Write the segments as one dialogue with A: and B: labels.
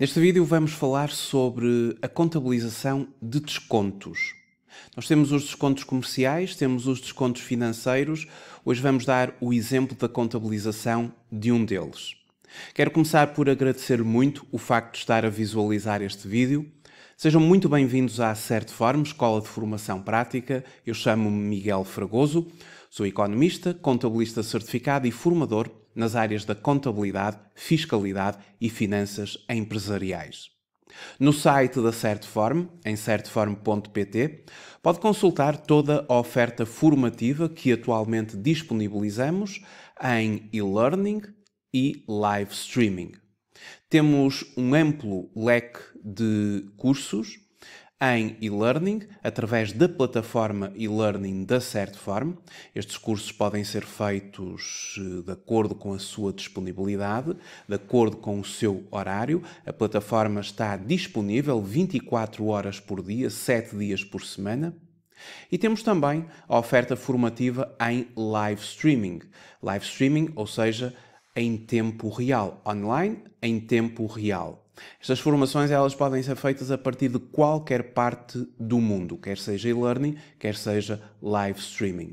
A: Neste vídeo vamos falar sobre a contabilização de descontos. Nós temos os descontos comerciais, temos os descontos financeiros. Hoje vamos dar o exemplo da contabilização de um deles. Quero começar por agradecer muito o facto de estar a visualizar este vídeo. Sejam muito bem-vindos à Certform, Escola de Formação Prática. Eu chamo-me Miguel Fragoso, sou economista, contabilista certificado e formador nas áreas da contabilidade, fiscalidade e finanças empresariais. No site da Certform, em certform.pt, pode consultar toda a oferta formativa que atualmente disponibilizamos em e-learning e live streaming. Temos um amplo leque de cursos em e-learning, através da plataforma e-learning da Certform. Estes cursos podem ser feitos eh, de acordo com a sua disponibilidade, de acordo com o seu horário. A plataforma está disponível 24 horas por dia, 7 dias por semana. E temos também a oferta formativa em live streaming. Live streaming, ou seja, em tempo real, online, em tempo real. Estas formações elas podem ser feitas a partir de qualquer parte do mundo, quer seja e-learning, quer seja live streaming.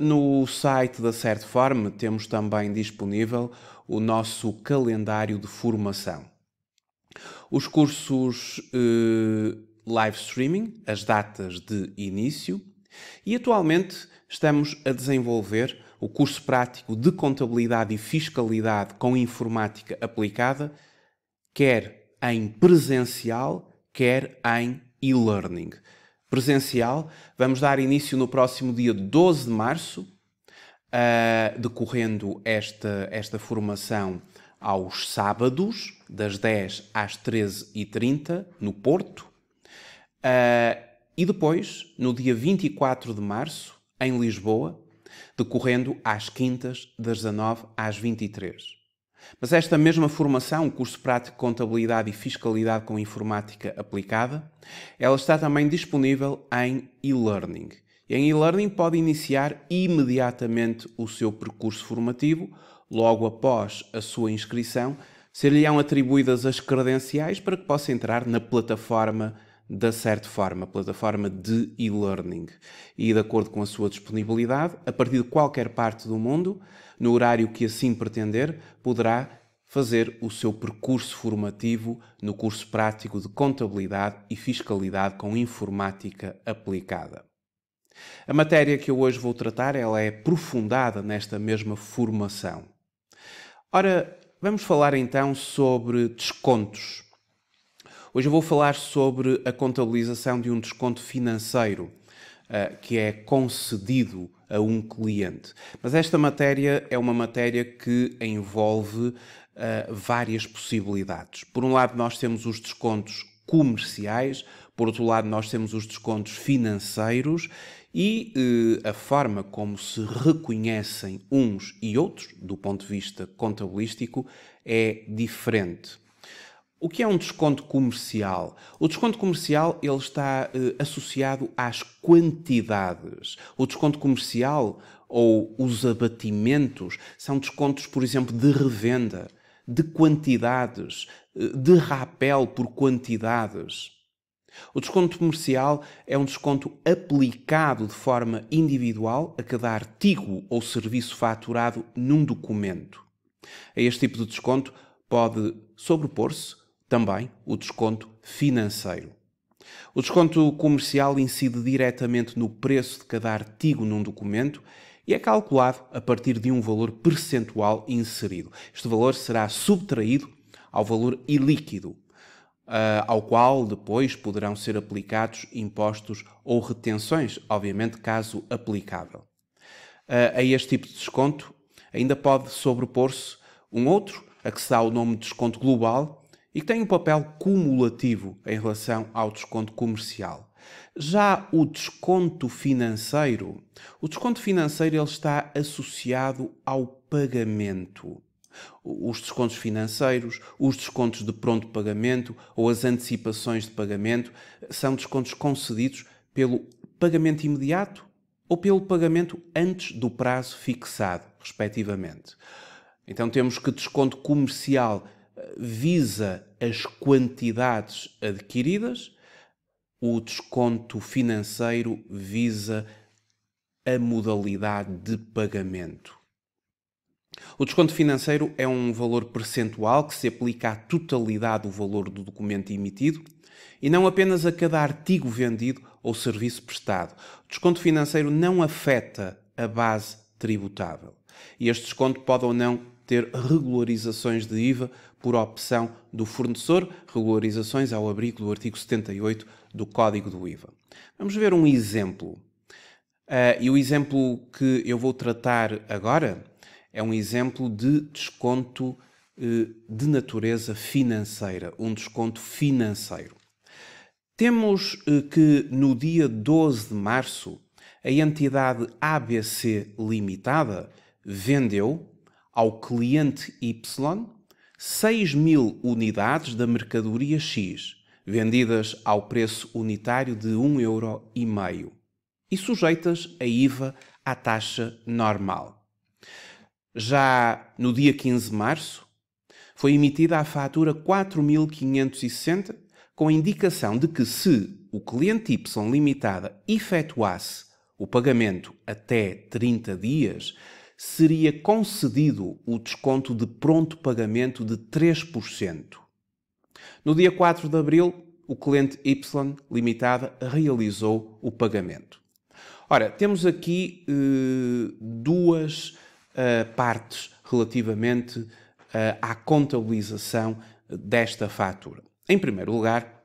A: No site da CertForm temos também disponível o nosso calendário de formação. Os cursos eh, live streaming, as datas de início e atualmente estamos a desenvolver o curso prático de Contabilidade e Fiscalidade com Informática Aplicada quer em presencial, quer em e-learning. Presencial, vamos dar início no próximo dia 12 de março, uh, decorrendo esta, esta formação aos sábados, das 10 às 13h30, no Porto. Uh, e depois, no dia 24 de março, em Lisboa, decorrendo às quintas, das 19 às 23. Mas esta mesma formação, curso prático Contabilidade e Fiscalidade com Informática Aplicada, ela está também disponível em e-learning. Em e-learning pode iniciar imediatamente o seu percurso formativo, logo após a sua inscrição, ser-lhe-ão atribuídas as credenciais para que possa entrar na plataforma da certa forma, plataforma de e-learning. E de acordo com a sua disponibilidade, a partir de qualquer parte do mundo, no horário que assim pretender, poderá fazer o seu percurso formativo no curso prático de Contabilidade e Fiscalidade com Informática Aplicada. A matéria que eu hoje vou tratar, ela é aprofundada nesta mesma formação. Ora, vamos falar então sobre descontos Hoje eu vou falar sobre a contabilização de um desconto financeiro uh, que é concedido a um cliente. Mas esta matéria é uma matéria que envolve uh, várias possibilidades. Por um lado, nós temos os descontos comerciais, por outro lado, nós temos os descontos financeiros e eh, a forma como se reconhecem uns e outros, do ponto de vista contabilístico, é diferente. O que é um desconto comercial? O desconto comercial ele está eh, associado às quantidades. O desconto comercial ou os abatimentos são descontos, por exemplo, de revenda, de quantidades, eh, de rapel por quantidades. O desconto comercial é um desconto aplicado de forma individual a cada artigo ou serviço faturado num documento. A este tipo de desconto pode sobrepor-se também o desconto financeiro. O desconto comercial incide diretamente no preço de cada artigo num documento e é calculado a partir de um valor percentual inserido. Este valor será subtraído ao valor ilíquido, ah, ao qual depois poderão ser aplicados impostos ou retenções, obviamente caso aplicável. Ah, a este tipo de desconto ainda pode sobrepor-se um outro, a que se dá o nome de desconto global, e que tem um papel cumulativo em relação ao desconto comercial. Já o desconto financeiro, o desconto financeiro ele está associado ao pagamento. Os descontos financeiros, os descontos de pronto pagamento ou as antecipações de pagamento são descontos concedidos pelo pagamento imediato ou pelo pagamento antes do prazo fixado, respectivamente. Então temos que desconto comercial visa as quantidades adquiridas, o desconto financeiro visa a modalidade de pagamento. O desconto financeiro é um valor percentual que se aplica à totalidade do valor do documento emitido e não apenas a cada artigo vendido ou serviço prestado. O desconto financeiro não afeta a base tributável. E este desconto pode ou não ter regularizações de IVA por opção do fornecedor, regularizações ao abrigo do artigo 78 do Código do IVA. Vamos ver um exemplo. Uh, e o exemplo que eu vou tratar agora é um exemplo de desconto uh, de natureza financeira, um desconto financeiro. Temos uh, que no dia 12 de março a entidade ABC Limitada vendeu ao cliente Y 6 mil unidades da mercadoria X, vendidas ao preço unitário de 1,5 euro e sujeitas a IVA à taxa normal. Já no dia 15 de março, foi emitida a fatura 4560 com a indicação de que se o cliente Y limitada efetuasse o pagamento até 30 dias, seria concedido o desconto de pronto pagamento de 3%. No dia 4 de abril, o cliente Y Limitada realizou o pagamento. Ora, temos aqui eh, duas eh, partes relativamente eh, à contabilização desta fatura. Em primeiro lugar,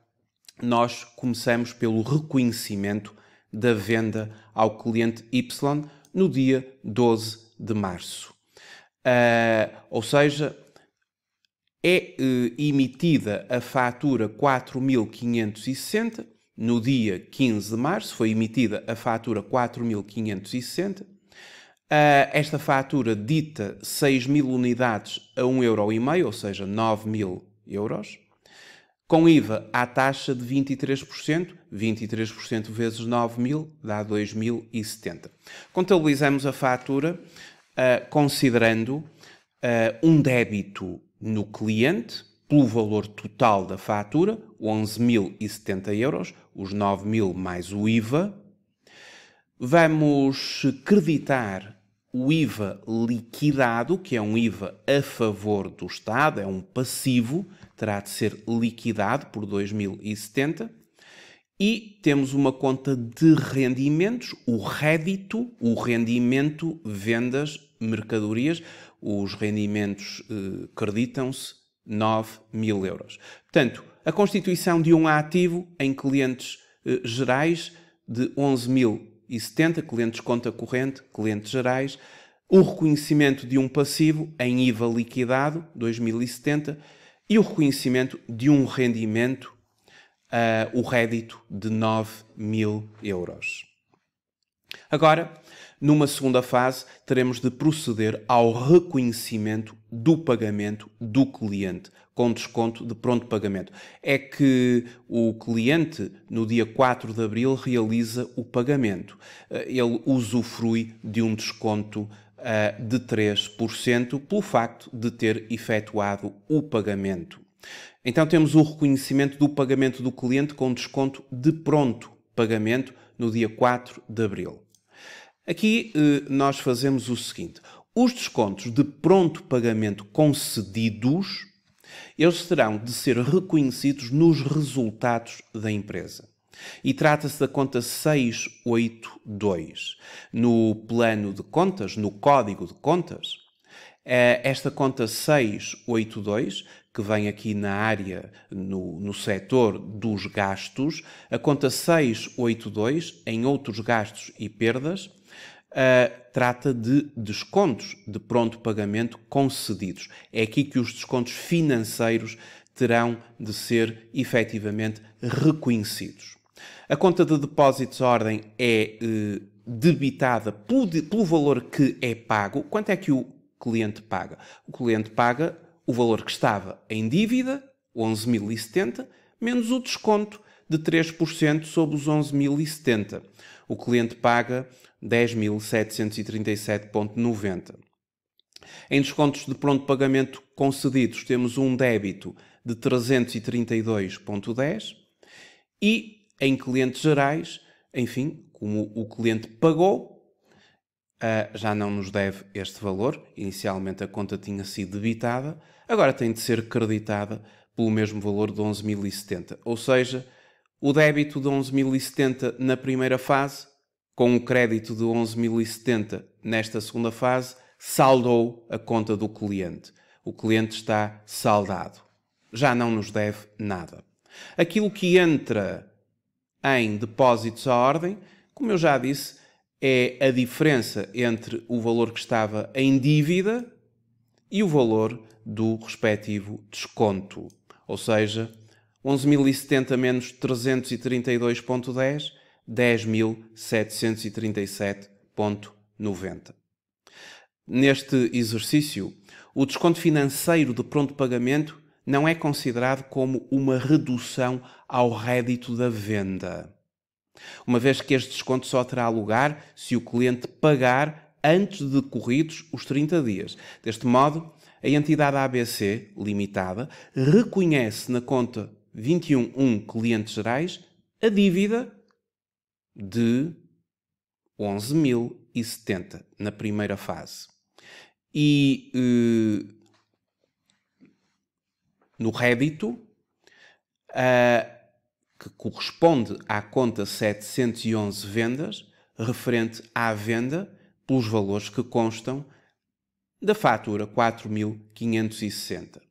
A: nós começamos pelo reconhecimento da venda ao cliente Y no dia 12 de março. Uh, ou seja, é uh, emitida a fatura 4560 no dia 15 de março, foi emitida a fatura 4560. Uh, ah, esta fatura dita 6.000 unidades a 1,5€, ou seja, 9.000 euros. Com IVA à taxa de 23%, 23% vezes 9 mil dá 2.070. Contabilizamos a fatura uh, considerando uh, um débito no cliente pelo valor total da fatura, 11.070 euros, os 9 mil mais o IVA. Vamos creditar o IVA liquidado, que é um IVA a favor do Estado, é um passivo, terá de ser liquidado por 2070. E temos uma conta de rendimentos, o rédito, o rendimento vendas mercadorias. Os rendimentos acreditam eh, creditam-se 9 mil euros. Portanto, a constituição de um ativo em clientes eh, gerais de 11.070, clientes conta corrente, clientes gerais, o reconhecimento de um passivo em IVA liquidado, 2070, e o reconhecimento de um rendimento, uh, o rédito de 9 mil euros. Agora, numa segunda fase, teremos de proceder ao reconhecimento do pagamento do cliente, com desconto de pronto pagamento. É que o cliente, no dia 4 de abril, realiza o pagamento. Ah, ele usufrui de um desconto uh, de 3% pelo facto de ter efetuado o pagamento. Então temos o reconhecimento do pagamento do cliente com desconto de pronto pagamento no dia 4 de abril. Aqui uh, nós fazemos o seguinte: os descontos de pronto pagamento concedidos, eles terão de ser reconhecidos nos resultados da empresa. E trata-se da conta 682. No plano de contas, no código de contas, eh, esta conta 682, que vem aqui na área, no, no setor dos gastos, a conta 682, em outros gastos e perdas, Uh, trata de descontos de pronto pagamento concedidos. É aqui que os descontos financeiros terão de ser efetivamente reconhecidos. A conta de depósitos ordem é eh, debitada pelo, valor que é pago. Quanto é que o cliente paga? O cliente paga o valor que estava em dívida, 11.070, menos o desconto de 3% sobre os 11.070. O cliente paga 10.737,90. Em descontos de pronto pagamento concedidos, temos um débito de 332,10 e em clientes gerais, enfim, como o cliente pagou, ah, já não nos deve este valor. Inicialmente a conta tinha sido debitada, agora tem de ser creditada pelo mesmo valor de 11.070. Ou seja, o débito de 11.070 na primeira fase, com o crédito de 11.070 nesta segunda fase, saldou a conta do cliente. O cliente está saldado. Já não nos deve nada. Aquilo que entra em depósitos à ordem, como eu já disse, é a diferença entre o valor que estava em dívida e o valor do respectivo desconto. Ou seja, 11.070 menos 332.10, 10.737.90. Neste exercício, o desconto financeiro de pronto pagamento não é considerado como uma redução ao rédito da venda, uma vez que este desconto só terá lugar se o cliente pagar antes de decorridos os 30 dias. Deste modo, a entidade ABC Limitada reconhece na conta 21.1 clientes gerais a dívida de 11.070 na primeira fase. E uh, no Reddit, uh, que corresponde à conta 711 vendas, referente à venda pelos valores que constam da fatura 4560.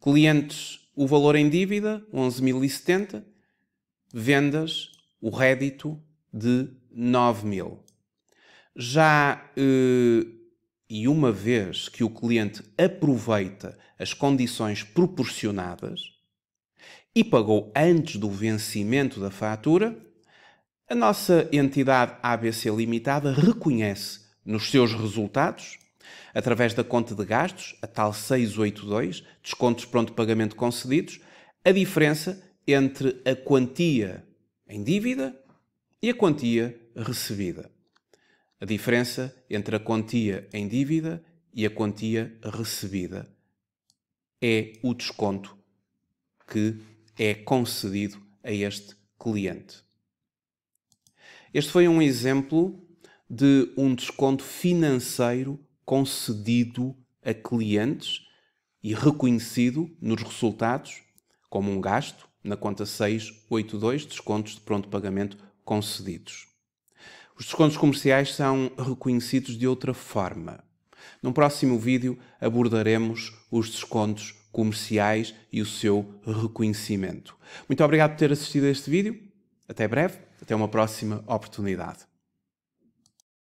A: Clientes, o valor em dívida 11.070, vendas, o rédito de 9.000. Já eh, e uma vez que o cliente aproveita as condições proporcionadas e pagou antes do vencimento da fatura, a nossa entidade ABC Limitada reconhece nos seus resultados, através da conta de gastos, a tal 682, descontos pronto pagamento concedidos, a diferença entre a quantia em dívida e a quantia recebida a diferença entre a quantia em dívida e a quantia recebida. É o desconto que é concedido a este cliente. Este foi um exemplo de um desconto financeiro concedido a clientes e reconhecido nos resultados como um gasto na conta 682, descontos de pronto pagamento concedidos. Os descontos comerciais são reconhecidos de outra forma. Num próximo vídeo abordaremos os descontos comerciais e o seu reconhecimento. Muito obrigado por ter assistido a este vídeo. Até breve, até uma próxima oportunidade.